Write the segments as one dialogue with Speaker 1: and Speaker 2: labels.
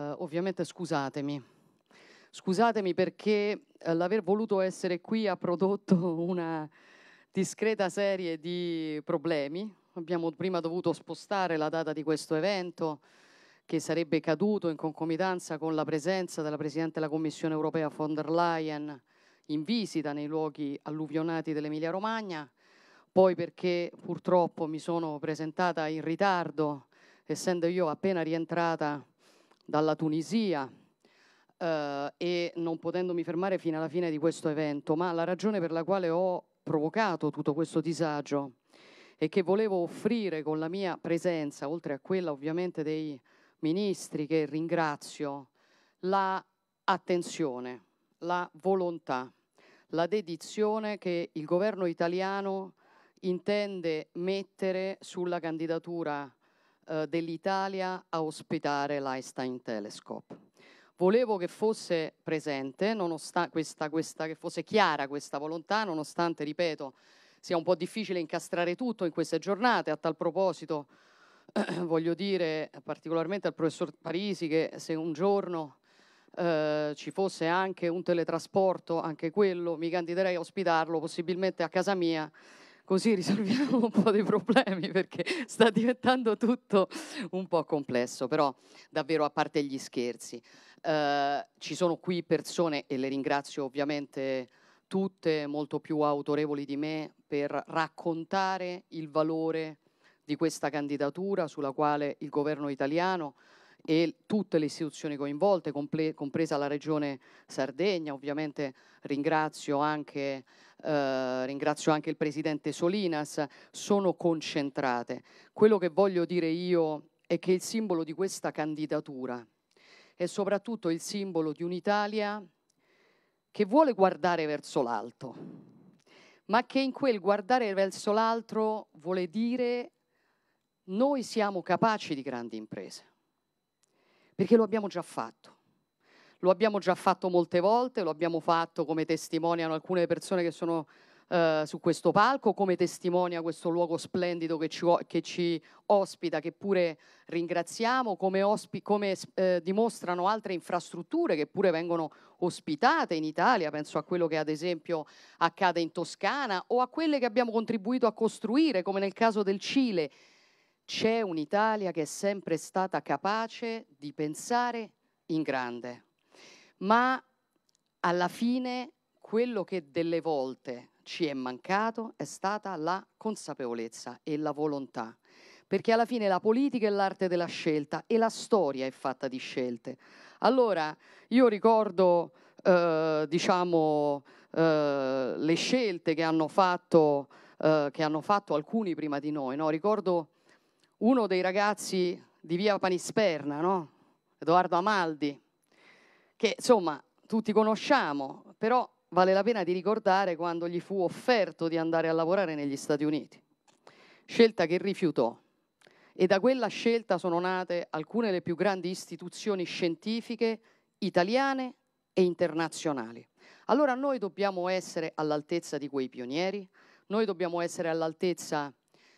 Speaker 1: Uh, ovviamente scusatemi. Scusatemi perché uh, l'aver voluto essere qui ha prodotto una discreta serie di problemi. Abbiamo prima dovuto spostare la data di questo evento che sarebbe caduto in concomitanza con la presenza della Presidente della Commissione europea von der Leyen in visita nei luoghi alluvionati dell'Emilia Romagna, poi perché purtroppo mi sono presentata in ritardo, essendo io appena rientrata dalla Tunisia eh, e non potendomi fermare fino alla fine di questo evento, ma la ragione per la quale ho provocato tutto questo disagio e che volevo offrire con la mia presenza, oltre a quella ovviamente dei ministri che ringrazio, la attenzione, la volontà, la dedizione che il governo italiano intende mettere sulla candidatura eh, dell'Italia a ospitare l'Einstein Telescope. Volevo che fosse presente, questa, questa, che fosse chiara questa volontà, nonostante, ripeto, sia un po' difficile incastrare tutto in queste giornate. A tal proposito voglio dire particolarmente al professor Parisi che se un giorno eh, ci fosse anche un teletrasporto, anche quello, mi candiderei a ospitarlo possibilmente a casa mia così risolviamo un po' dei problemi perché sta diventando tutto un po' complesso, però davvero a parte gli scherzi. Eh, ci sono qui persone, e le ringrazio ovviamente tutte, molto più autorevoli di me, per raccontare il valore di questa candidatura sulla quale il governo italiano e tutte le istituzioni coinvolte, comple- compresa la regione Sardegna, ovviamente ringrazio anche eh, ringrazio anche il presidente Solinas, sono concentrate. Quello che voglio dire io è che il simbolo di questa candidatura è soprattutto il simbolo di un'Italia che vuole guardare verso l'alto, ma che in quel guardare verso l'altro vuole dire noi siamo capaci di grandi imprese, perché lo abbiamo già fatto. Lo abbiamo già fatto molte volte, lo abbiamo fatto come testimoniano alcune persone che sono eh, su questo palco, come testimonia questo luogo splendido che ci, che ci ospita, che pure ringraziamo, come, ospi, come eh, dimostrano altre infrastrutture che pure vengono ospitate in Italia, penso a quello che ad esempio accade in Toscana o a quelle che abbiamo contribuito a costruire, come nel caso del Cile. C'è un'Italia che è sempre stata capace di pensare in grande ma alla fine quello che delle volte ci è mancato è stata la consapevolezza e la volontà, perché alla fine la politica è l'arte della scelta e la storia è fatta di scelte. Allora, io ricordo, eh, diciamo, eh, le scelte che hanno fatto, eh, che hanno fatto alcuni prima di noi, no? ricordo uno dei ragazzi di via Panisperna, no? Edoardo Amaldi, che insomma tutti conosciamo, però vale la pena di ricordare quando gli fu offerto di andare a lavorare negli Stati Uniti, scelta che rifiutò. E da quella scelta sono nate alcune delle più grandi istituzioni scientifiche italiane e internazionali. Allora noi dobbiamo essere all'altezza di quei pionieri, noi dobbiamo essere all'altezza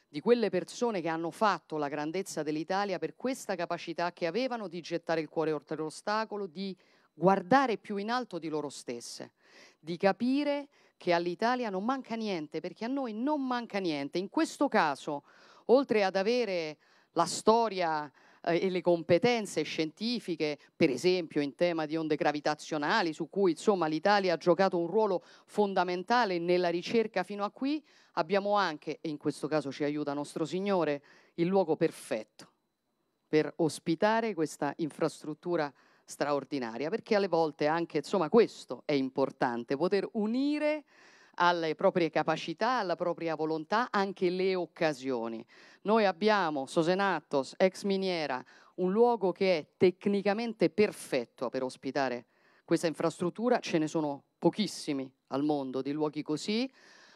Speaker 1: di quelle persone che hanno fatto la grandezza dell'Italia per questa capacità che avevano di gettare il cuore oltre l'ostacolo, di guardare più in alto di loro stesse, di capire che all'Italia non manca niente, perché a noi non manca niente. In questo caso, oltre ad avere la storia eh, e le competenze scientifiche, per esempio in tema di onde gravitazionali, su cui insomma, l'Italia ha giocato un ruolo fondamentale nella ricerca fino a qui, abbiamo anche, e in questo caso ci aiuta nostro Signore, il luogo perfetto per ospitare questa infrastruttura straordinaria, perché alle volte anche insomma, questo è importante, poter unire alle proprie capacità, alla propria volontà, anche le occasioni. Noi abbiamo Sosenatos, ex miniera, un luogo che è tecnicamente perfetto per ospitare questa infrastruttura, ce ne sono pochissimi al mondo di luoghi così,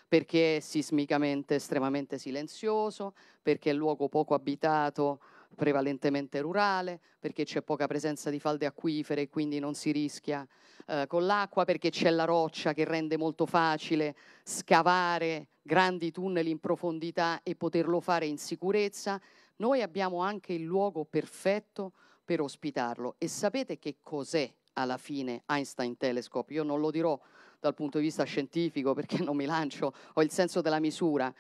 Speaker 1: perché è sismicamente estremamente silenzioso, perché è luogo poco abitato, prevalentemente rurale, perché c'è poca presenza di falde acquifere e quindi non si rischia eh, con l'acqua, perché c'è la roccia che rende molto facile scavare grandi tunnel in profondità e poterlo fare in sicurezza. Noi abbiamo anche il luogo perfetto per ospitarlo e sapete che cos'è alla fine Einstein Telescope? Io non lo dirò dal punto di vista scientifico perché non mi lancio, ho il senso della misura,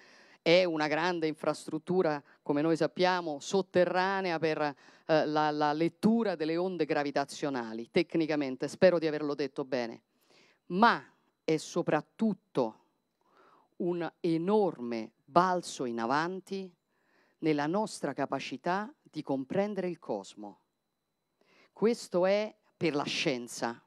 Speaker 1: è una grande infrastruttura, come noi sappiamo, sotterranea per eh, la, la lettura delle onde gravitazionali, tecnicamente, spero di averlo detto bene, ma è soprattutto un enorme balzo in avanti nella nostra capacità di comprendere il cosmo. Questo è per la scienza.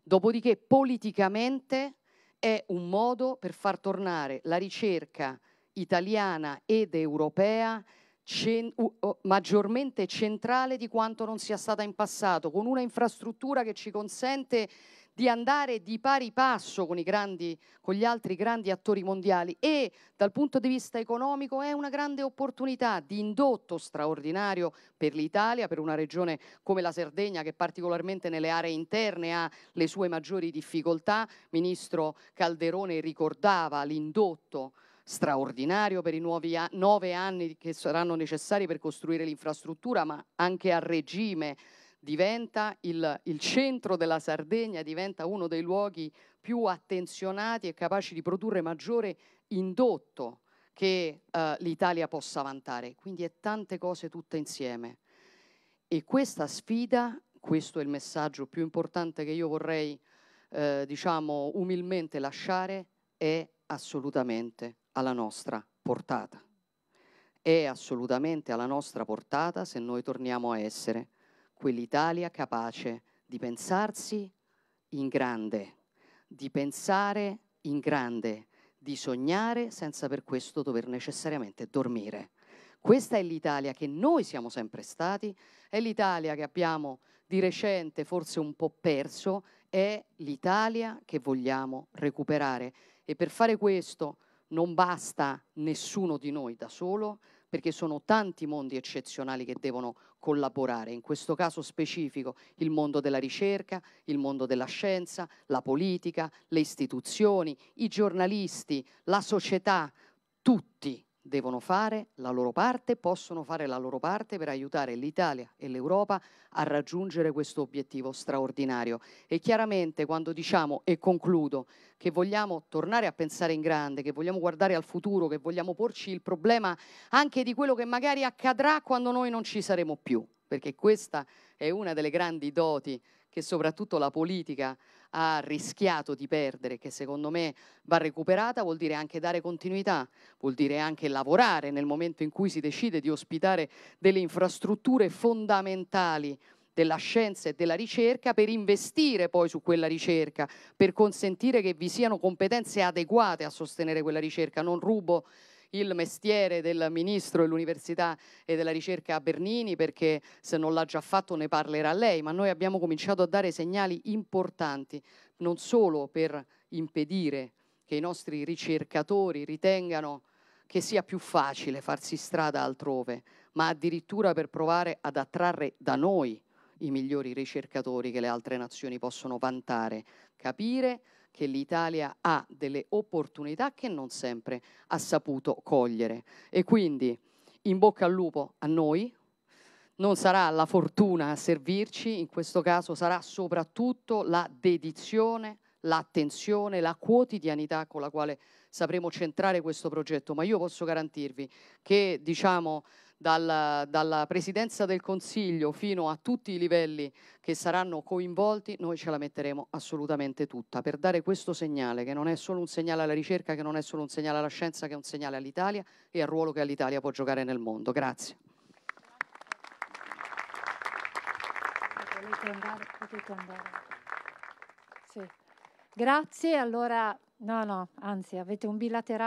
Speaker 1: Dopodiché politicamente è un modo per far tornare la ricerca italiana ed europea cen- uh, maggiormente centrale di quanto non sia stata in passato, con una infrastruttura che ci consente di andare di pari passo con, grandi, con, gli altri grandi attori mondiali e dal punto di vista economico è una grande opportunità di indotto straordinario per l'Italia, per una regione come la Sardegna che particolarmente nelle aree interne ha le sue maggiori difficoltà. Ministro Calderone ricordava l'indotto straordinario per i nuovi a- nove anni che saranno necessari per costruire l'infrastruttura, ma anche a regime diventa il, il centro della Sardegna, diventa uno dei luoghi più attenzionati e capaci di produrre maggiore indotto che eh, l'Italia possa vantare. Quindi è tante cose tutte insieme. E questa sfida, questo è il messaggio più importante che io vorrei, eh, diciamo, umilmente lasciare, è assolutamente alla nostra portata. È assolutamente alla nostra portata se noi torniamo a essere quell'Italia capace di pensarsi in grande, di pensare in grande, di sognare senza per questo dover necessariamente dormire. Questa è l'Italia che noi siamo sempre stati, è l'Italia che abbiamo di recente forse un po' perso, è l'Italia che vogliamo recuperare. E per fare questo non basta nessuno di noi da solo, perché sono tanti mondi eccezionali che devono collaborare, in questo caso specifico il mondo della ricerca, il mondo della scienza, la politica, le istituzioni, i giornalisti, la società, tutti devono fare la loro parte, possono fare la loro parte per aiutare l'Italia e l'Europa a raggiungere questo obiettivo straordinario. E chiaramente quando diciamo, e concludo, che vogliamo tornare a pensare in grande, che vogliamo guardare al futuro, che vogliamo porci il problema anche di quello che magari accadrà quando noi non ci saremo più, perché questa è una delle grandi doti che soprattutto la politica ha rischiato di perdere, che secondo me va recuperata, vuol dire anche dare continuità, vuol dire anche lavorare nel momento in cui si decide di ospitare delle infrastrutture fondamentali della scienza e della ricerca per investire poi su quella ricerca, per consentire che vi siano competenze adeguate a sostenere quella ricerca. Non rubo il mestiere del Ministro dell'Università e della Ricerca a Bernini perché se non l'ha già fatto ne parlerà lei, ma noi abbiamo cominciato a dare segnali importanti non solo per impedire che i nostri ricercatori ritengano che sia più facile farsi strada altrove, ma addirittura per provare ad attrarre da noi i migliori ricercatori che le altre nazioni possono vantare, capire che l'Italia ha delle opportunità che non sempre ha saputo cogliere. E quindi in bocca al lupo a noi, non sarà la fortuna a servirci, in questo caso sarà soprattutto la dedizione, l'attenzione, la quotidianità con la quale sapremo centrare questo progetto, ma io posso garantirvi che diciamo, dalla, dalla presidenza del Consiglio fino a tutti i livelli che saranno coinvolti, noi ce la metteremo assolutamente tutta per dare questo segnale, che non è solo un segnale alla ricerca, che non è solo un segnale alla scienza, che è un segnale all'Italia e al ruolo che l'Italia può giocare nel mondo. Grazie. Andare, sì. Grazie, allora no, no, anzi avete un bilaterale.